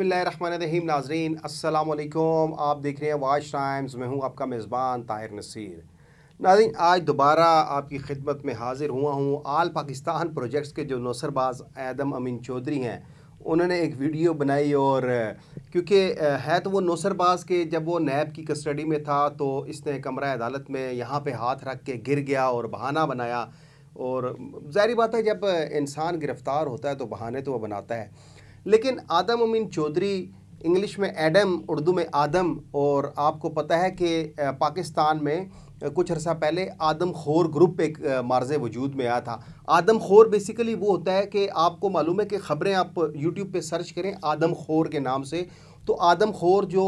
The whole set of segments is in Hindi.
बसमीम नाजरीन असलकुम आप देख रहे हैं वाश टाइम्स मैं हूं आपका मेज़बान ताहिर नसीर नाजरीन आज दोबारा आपकी खिदमत में हाज़िर हुआ हूं आल पाकिस्तान प्रोजेक्ट्स के जो नौसरबाज आदम अमीन चौधरी हैं उन्होंने एक वीडियो बनाई और क्योंकि है तो वो नौसरबाज के जब वो नैब की कस्टडी में था तो इसने कमरा अदालत में यहाँ पर हाथ रख के गिर गया और बहाना बनाया और जाहिर बात है जब इंसान गिरफ़्तार होता है तो बहाने तो वह बनाता है लेकिन आदम उमिन चौधरी इंग्लिश में एडम उर्दू में आदम और आपको पता है कि पाकिस्तान में कुछ अर्सा पहले आदम खोर ग्रुप एक मार्ज वजूद में आया था आदम खोर बेसिकली वो होता है कि आपको मालूम है कि ख़बरें आप यूट्यूब पे सर्च करें आदम खोर के नाम से तो आदमखोर जो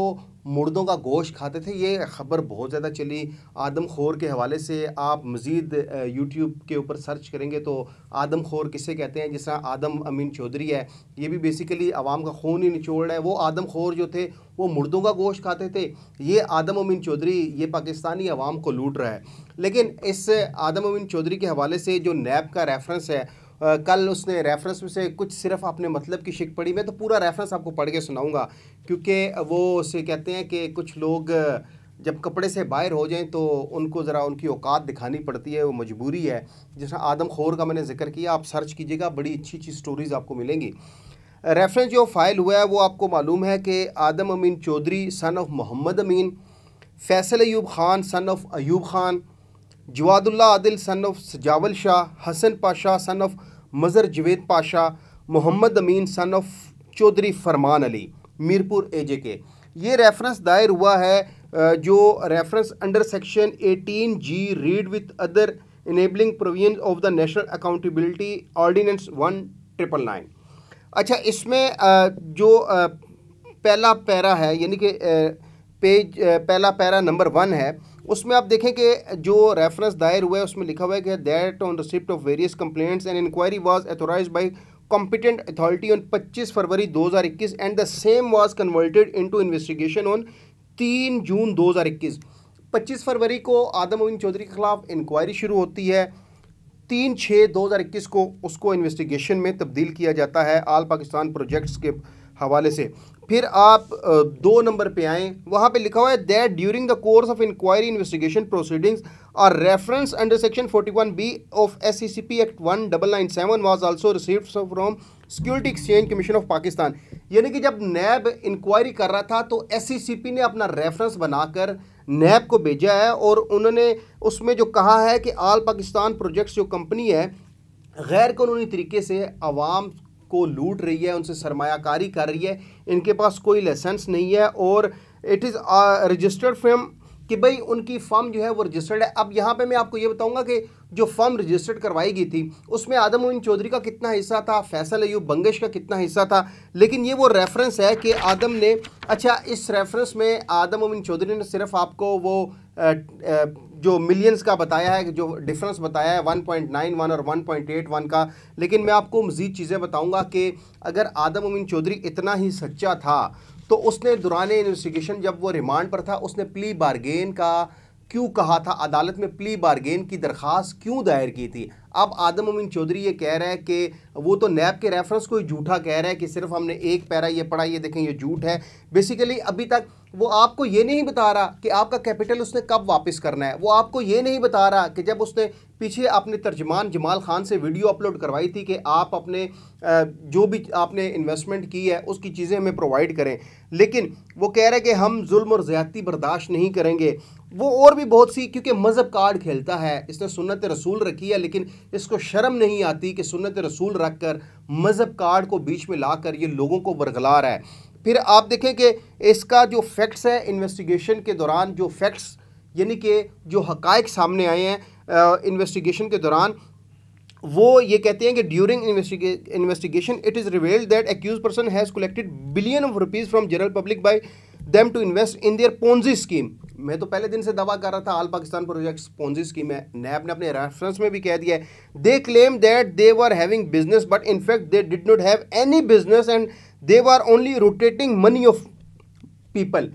मुर्दों का गोश्त खाते थे ये खबर बहुत ज़्यादा चली आदमखोर के हवाले से आप मज़ीद यूट्यूब के ऊपर सर्च करेंगे तो आदमखोर किसे कहते हैं जिस तरह आदम अमीन चौधरी है ये भी बेसिकली आवाम का खून ही निचोड़ रहा है वो आदमखोर जो थे वो मुर्दों का गोश्त खाते थे ये आदम अमीन चौधरी ये पाकिस्तानी आवाम को लूट रहा है लेकिन इस आदम अमीन चौधरी के हवाले से जो नैब का रेफरेंस है आ, कल उसने रेफरेंस में से कुछ सिर्फ अपने मतलब की शिक पढ़ी मैं तो पूरा रेफरेंस आपको पढ़ के सुनाऊँगा क्योंकि वो उसे कहते हैं कि कुछ लोग जब कपड़े से बाहर हो जाएं तो उनको ज़रा उनकी औकात दिखानी पड़ती है वो मजबूरी है जिस आदम खोर का मैंने जिक्र किया आप सर्च कीजिएगा बड़ी अच्छी अच्छी स्टोरीज़ आपको मिलेंगी रेफरेंस जो फ़ाइल हुआ है वो आपको मालूम है कि Adam Amin Chaudhry son of Mohammad Amin Faisal Ayub Khan son of Ayub Khan Jawadullah Adil son of Sajawal Shah Hasan Pasha son of Mazhar Javed Pasha Mohammad Amin son of Chaudhry Farman Ali Mirpur AJ के ये रेफरेंस दायर हुआ है जो reference under section 18 G read with other enabling provision of the National Accountability Ordinance one triple nine अच्छा इसमें जो पहला पैरा है यानी कि पेज पहला पैरा नंबर वन है उसमें आप देखें कि जो रेफरेंस दायर हुआ है उसमें लिखा हुआ है कि that on receipt of various complaints and inquiry was authorise by competent authority on 25 February 2021 and the same was converted into investigation on 3 June 2021 25 फरवरी को आदम अविंद चौधरी के खिलाफ इंक्वायरी शुरू होती है तीन छः दो हज़ार इक्कीस को उसको इन्वेस्टिगेशन में तब्दील किया जाता है आल पाकिस्तान प्रोजेक्ट्स के हवाले से फिर आप दो नंबर पे आएँ वहाँ पे लिखा हुआ है that during the course of inquiry investigation proceedings or reference under section 41 B of S C C P act one double nine seven was also receive from Security Exchange Commission of Pakistan यानी कि जब नैब इंक्वायरी कर रहा था तो एस सी सी पी ने अपना रेफरेंस बनाकर नैब को भेजा है और उन्होंने उसमें जो कहा है कि आल पाकिस्तान प्रोजेक्ट्स जो कंपनी है गैर कानूनी तरीके से आवाम को लूट रही है उनसे सरमायाकारी कर रही है इनके पास कोई लाइसेंस नहीं है और इट इज़ रजिस्टर्ड फर्म कि भाई उनकी फर्म जो है वो रजिस्टर्ड है अब यहाँ पे मैं आपको ये बताऊँगा कि जो फर्म रजिस्टर्ड करवाई गई थी उसमें आदम उन चौधरी का कितना हिस्सा था फैसल अयूब बंगश का कितना हिस्सा था लेकिन ये वो रेफरेंस है कि आदम ने अच्छा इस रेफरेंस में आदम उमिन चौधरी ने सिर्फ आपको वो uh, uh, जो मिलियंस का बताया है जो डिफरेंस बताया है 1.91 और 1.81 का लेकिन मैं आपको मज़ीद चीज़ें बताऊंगा कि अगर आदम अमीन चौधरी इतना ही सच्चा था तो उसने दुरान इन्वेस्टिगेशन जब वो रिमांड पर था उसने प्ली बारगेन का क्यों कहा था अदालत में प्ली बारगेन की दरख्वास्त क्यों दायर की थी अब आदम अमीन चौधरी ये कह रहा है कि वो तो नैब के रेफरेंस को ही झूठा कह रहा है कि सिर्फ हमने एक पैरा ये पढ़ा ये देखें ये झूठ है बेसिकली अभी तक वो आपको ये नहीं बता रहा कि आपका कैपिटल उसने कब वापस करना है वो आपको ये नहीं बता रहा कि जब उसने पीछे अपने तर्जमान जमाल खान से वीडियो अपलोड करवाई थी कि आप अपने जो भी आपने इन्वेस्टमेंट की है उसकी चीज़ें हमें प्रोवाइड करें लेकिन वो कह रहे हैं कि हम जुल्म और ज़्यादती बर्दाश्त नहीं करेंगे वो और भी बहुत सी क्योंकि मज़हब कार्ड खेलता है इसने सुन्नत रसूल रखी है लेकिन इसको शर्म नहीं आती कि सुन्नत रसूल रख कर मज़हब कार्ड को बीच में ला कर ये लोगों को बरगला रहा है फिर आप देखें कि इसका जो फैक्ट्स है इन्वेस्टिगेशन के दौरान जो फैक्ट्स यानी कि जो हकायक सामने आए हैं इन्वेस्टिगेशन के दौरान वो ये कहते हैं कि during investigation it is revealed that accused person has collected billion of rupees from general public by them to invest in their Ponzi scheme मैं तो पहले दिन से दवा कर रहा था All Pakistan Project Ponzi scheme है नैब ने अपने रेफरेंस में भी कह दिया है they claim that they were having business but in fact they did not have any business and they were only rotating money of people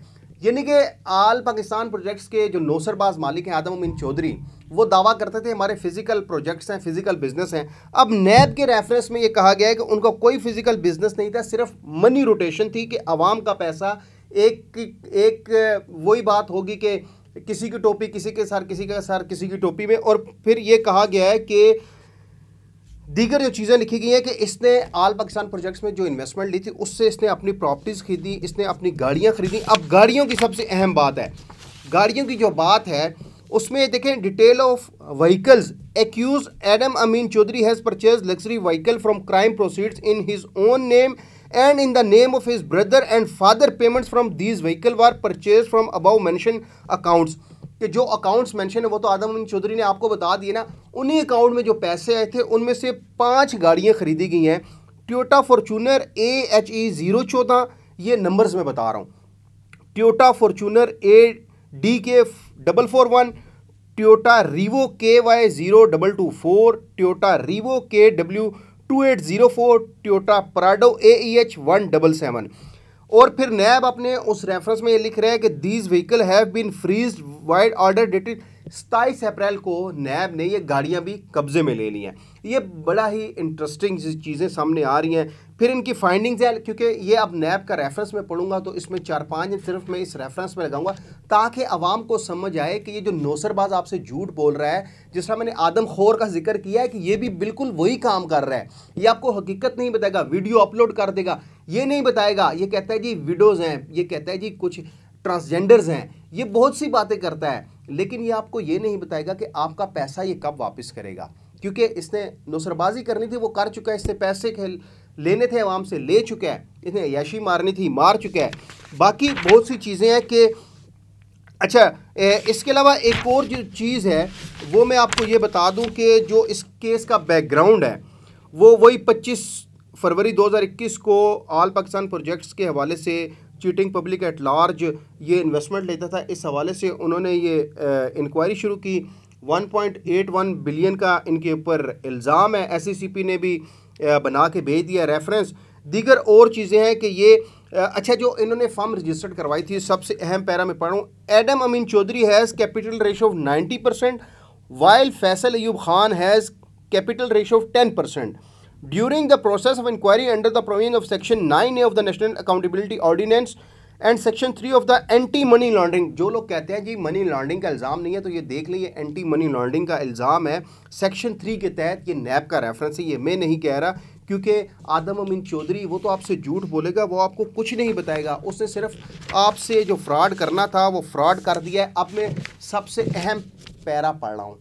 यानी कि आल पाकिस्तान प्रोजेक्ट्स के जो नौसरबाज मालिक हैं आदम उमिन चौधरी वो दावा करते थे हमारे फिजिकल प्रोजेक्ट्स हैं फिजिकल बिजनेस हैं अब नैब के रेफरेंस में ये कहा गया है कि उनका कोई फिजिकल बिजनेस नहीं था सिर्फ मनी रोटेशन थी कि आवाम का पैसा एक एक वही बात होगी कि किसी की टोपी किसी के सर किसी का सर किसी की टोपी में और फिर ये कहा गया है कि दीगर जो चीज़ें लिखी गई हैं कि इसने आल पाकिस्तान प्रोजेक्ट्स में जो इन्वेस्टमेंट ली थी उससे इसने अपनी प्रॉपर्टीज़ खरीदी इसने अपनी गाड़ियाँ खरीदी अब गाड़ियों की सबसे अहम बात है गाड़ियों की जो बात है उसमें देखें detail of vehicles accused Adam Amin Chaudhry has purchase luxury vehicle from crime proceeds in his own name and in the name of his brother and father payments from these vehicle were purchase from above mention accounts कि जो अकाउंट्स मेंशन है वो तो आदम चौधरी ने आपको बता दिए ना उन्हीं अकाउंट में जो पैसे आए थे उनमें से पांच गाड़ियां खरीदी गई हैं Toyota Fortuner A H E zero चौदह ये नंबर्स में बता रहा हूँ Toyota Fortuner A D K double four one Toyota Revo K Y zero double two four Toyota Revo K W 2804 eight zero four H one double seven और फिर नैब अपने उस रेफरेंस में ये लिख रहे हैं कि these vehicle have been freeze vide order dated सताईस अप्रैल को नैब ने ये गाड़ियाँ भी कब्जे में ले ली हैं ये बड़ा ही इंटरेस्टिंग चीज़ें सामने आ रही हैं फिर इनकी फाइंडिंग्स है क्योंकि ये अब नैब का रेफरेंस में पढ़ूंगा तो इसमें चार पाँच दिन सिर्फ मैं इस रेफरेंस में लगाऊंगा ताकि आवाम को समझ आए कि ये जो नौसरबाज आपसे झूठ बोल रहा है जिस तरह मैंने आदम खोर का जिक्र किया है कि ये भी बिल्कुल वही काम कर रहा है ये आपको हकीकत नहीं बताएगा वीडियो अपलोड कर देगा ये नहीं बताएगा ये कहता है जी वीडियोज़ हैं ये कहता है जी कुछ ट्रांसजेंडर्स हैं ये बहुत सी बातें करता है लेकिन ये आपको ये नहीं बताएगा कि आपका पैसा ये कब वापस करेगा क्योंकि इसने नुसरबाजी करनी थी वो कर चुका है इसने पैसे खेल लेने थे आवाम से ले चुका है इसने अयाशी मारनी थी मार चुका है बाकी बहुत सी चीज़ें हैं कि अच्छा इसके अलावा एक और जो चीज़ है वो मैं आपको ये बता दूं कि जो इस केस का बैकग्राउंड है वो वही 25 फरवरी 2021 को आल पाकिस्तान प्रोजेक्ट्स के हवाले से चीटिंग पब्लिक एट लार्ज ये इन्वेस्टमेंट लेता था इस हवाले से उन्होंने ये इंक्वायरी शुरू की 1.81 बिलियन का इनके ऊपर इल्ज़ाम है एस e ने भी बना के भेज दिया रेफरेंस दीगर और चीज़ें हैं कि ये अच्छा जो इन्होंने फॉर्म रजिस्टर्ड करवाई थी सबसे अहम पैरा में पढ़ूँ Adam Amin Chaudhry has capital ratio of ninety percent while Faisal Ayub Khan has capital ratio of ten percent during the process of inquiry under the proving of section nine A of the National Accountability Ordinance and section three of the Anti Money Laundering जो लोग कहते हैं जी मनी लॉन्ड्रिंग का इल्ज़ाम नहीं है तो ये देख लीजिए एंटी मनी लॉन्ड्रिंग का इल्ज़ाम है सेक्शन थ्री के तहत ये नैब का रेफरेंस है ये मैं नहीं कह रहा क्योंकि आदम अमीन चौधरी वो तो आपसे झूठ बोलेगा वो आपको कुछ नहीं बताएगा उसने सिर्फ आपसे जो फ्रॉड करना था वो फ्रॉड कर दिया है अब मैं सबसे अहम पैरा पढ़ रहा हूँ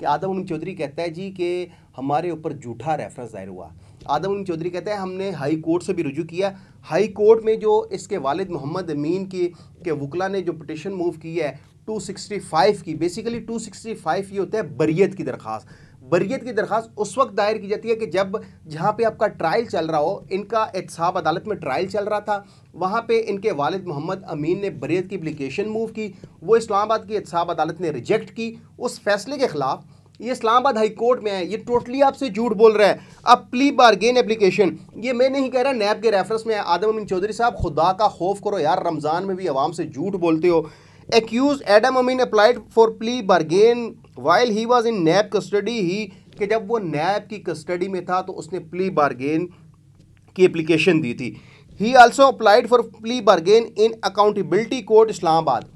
कि आदम अमीन चौधरी कहता है जी कि हमारे ऊपर झूठा रेफरेंस दायर हुआ आदम उन चौधरी कहते हैं हमने हाई कोर्ट से भी रुजू किया हाई कोर्ट में जो इसके वालिद मोहम्मद अमीन की के वकला ने जो पटिशन मूव की है 265 की बेसिकली 265 ये होता है बरीत की दरख्वास्त बरीत की दरख्वास्त उस वक्त दायर की जाती है कि जब जहाँ पे आपका ट्रायल चल रहा हो इनका एहतसाब अदालत में ट्रायल चल रहा था वहाँ पे इनके वालिद मोहम्मद अमीन ने बरीत की अप्लीकेशन मूव की वो इस्लामाबाद की एहतसाब अदालत ने रिजेक्ट की उस फैसले के ख़िलाफ़ ये इस्लामाबाद हाई कोर्ट में है ये टोटली आपसे झूठ बोल रहा है अब प्ली बारगेन एप्लीकेशन ये मैं नहीं कह रहा नैब के रेफरेंस में है आदम अमीन चौधरी साहब खुदा का खौफ करो यार रमज़ान में भी आवाम से झूठ बोलते हो accused Adam Amin applied for plea bargain while he was in NAB custody ही कि जब वो नैब की कस्टडी में था तो उसने प्ली बारगेन की एप्लीकेशन दी थी he also applied for plea bargain in Accountability Court Islamabad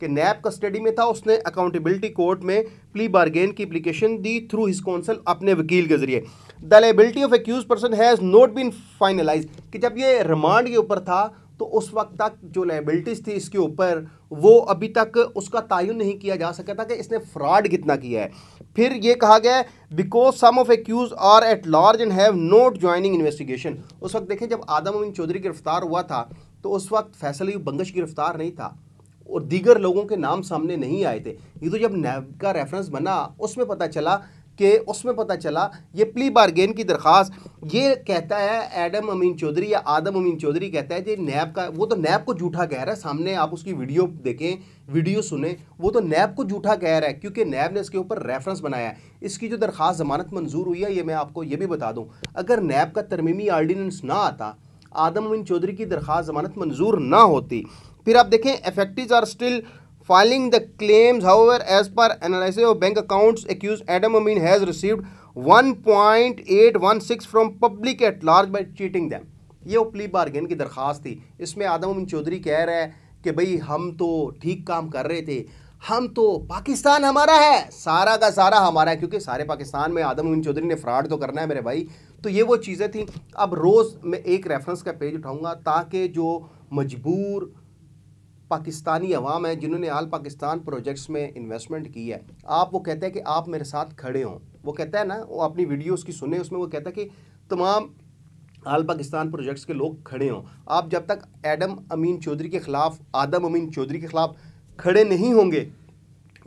कि नैब कस्टडी में था उसने अकाउंटेबिलिटी कोर्ट में प्ली बारगेन की अप्लीकेशन दी थ्रू हिज कौंसल अपने वकील के जरिए the liability of accused person has not been finalise कि जब ये रिमांड के ऊपर था तो उस वक्त तक जो लाइबिलिटीज़ थी इसके ऊपर वो अभी तक उसका तयन नहीं किया जा सका था कि इसने फ्रॉड कितना किया है फिर ये कहा गया because some of accused are at large and have not joining investigation उस वक्त देखें जब आदम अमीन चौधरी गिरफ्तार हुआ था तो उस वक्त फैसल बंगश गिरफ्तार नहीं था और दीगर लोगों के नाम सामने नहीं आए थे ये तो जब नैब का रेफरेंस बना उसमें पता चला कि उसमें पता चला ये प्ली बारगेन की दरख्वास्त ये कहता है एडम अमीन चौधरी या आदम अमीन चौधरी कहता है कि नैब का वो तो नैब को झूठा कह रहा है सामने आप उसकी वीडियो देखें वीडियो सुने वो तो नैब को झूठा कह रहा है क्योंकि नैब ने इसके ऊपर रेफरेंस बनाया है इसकी जो दरख्वास्त जमानत मंजूर हुई है ये मैं आपको ये भी बता दूँ अगर नैब का तरमीमी आर्डीनेंस ना आता आदम उमिन चौधरी की दरख्वास्त जमानत मंजूर ना होती फिर आप देखें affectees are still filing the claims however as per analysis of bank accounts accused Adam Amin has received 1.816 point from public at large by cheating them ये प्ली बार्गेन की दरख्वास्त थी इसमें आदम अमीन चौधरी कह रहा है कि भाई हम तो ठीक काम कर रहे थे हम तो पाकिस्तान हमारा है सारा का सारा हमारा है क्योंकि सारे पाकिस्तान में आदम उन चौधरी ने फ्रॉड तो करना है मेरे भाई तो ये वो चीज़ें थी अब रोज़ मैं एक रेफरेंस का पेज उठाऊंगा ताकि जो मजबूर पाकिस्तानी अवाम है जिन्होंने आल पाकिस्तान प्रोजेक्ट्स में इन्वेस्टमेंट की है आप वो कहते हैं कि आप मेरे साथ खड़े हों वो कहता है ना वो अपनी वीडियो की सुने उसमें वो कहता है कि तमाम आल पाकिस्तान प्रोजेक्ट्स के लोग खड़े हों आप जब तक एडम अमीन चौधरी के ख़िलाफ़ आदम अमीन चौधरी के ख़िलाफ़ खड़े नहीं होंगे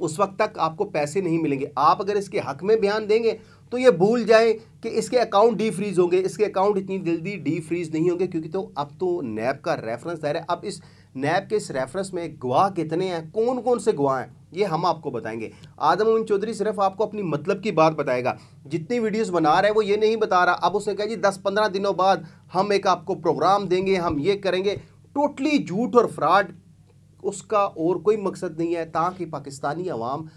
उस वक्त तक आपको पैसे नहीं मिलेंगे आप अगर इसके हक में बयान देंगे तो ये भूल जाए कि इसके अकाउंट डी फ्रीज होंगे इसके अकाउंट इतनी जल्दी डी फ्रीज नहीं होंगे क्योंकि तो अब तो नैब का रेफरेंस दायर है अब इस नैब के इस रेफरेंस में गवाह कितने हैं कौन कौन से गवाह हैं ये हम आपको बताएंगे आदम अमीन चौधरी सिर्फ आपको अपनी मतलब की बात बताएगा जितनी वीडियोस बना रहे हैं वो ये नहीं बता रहा अब उसने कहा जी दस पंद्रह दिनों बाद हम एक आपको प्रोग्राम देंगे हम ये करेंगे टोटली झूठ और फ्रॉड उसका और कोई मकसद नहीं है ताकि पाकिस्तानी अवाम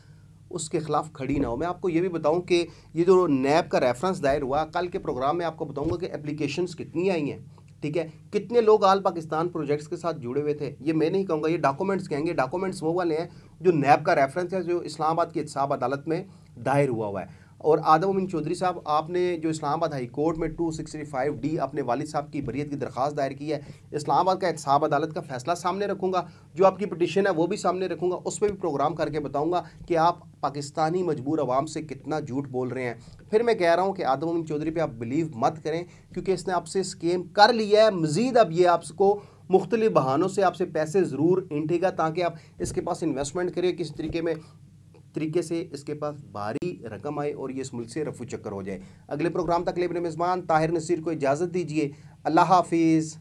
उसके खिलाफ खड़ी ना हो मैं आपको ये भी बताऊं कि ये जो नैब का रेफरेंस दायर हुआ कल के प्रोग्राम में आपको बताऊंगा कि एप्लीकेशंस कितनी आई हैं ठीक है कितने लोग आल पाकिस्तान प्रोजेक्ट्स के साथ जुड़े हुए थे ये मैं नहीं कहूँगा ये डॉक्यूमेंट्स कहेंगे डॉक्यूमेंट्स वो वाले हैं जो नैब का रेफरेंस है जो इस्लामाबाद की इतसाब अदालत में दायर हुआ हुआ है और आदम उमिन चौधरी साहब आपने जो इस्लामाबाद हाई कोर्ट में 265 डी अपने वालिद साहब की बरीत की दरख्वास्त दायर की है इस्लामाबाद का एहसाब अदालत का फैसला सामने रखूँगा जो आपकी पटिशन है वो भी सामने रखूँगा उस पर भी प्रोग्राम करके बताऊँगा कि आप पाकिस्तानी मजबूर आवाम से कितना झूठ बोल रहे हैं फिर मैं कह रहा हूँ कि आदम उमिन चौधरी पर आप बिलीव मत करें क्योंकि इसने आपसे स्केम कर लिया है मज़ीद अब ये आपको मुख्तलि बहानों से आपसे पैसे ज़रूर इंटेगा ताकि आप इसके पास इन्वेस्टमेंट करें किस तरीके में तरीके से इसके पास भारी रकम आए और ये इस मुल्क से रफू चक्कर हो जाए अगले प्रोग्राम तक लेबन मेज़बान ताहिर नसीर को इजाज़त दीजिए अल्लाह हाफिज़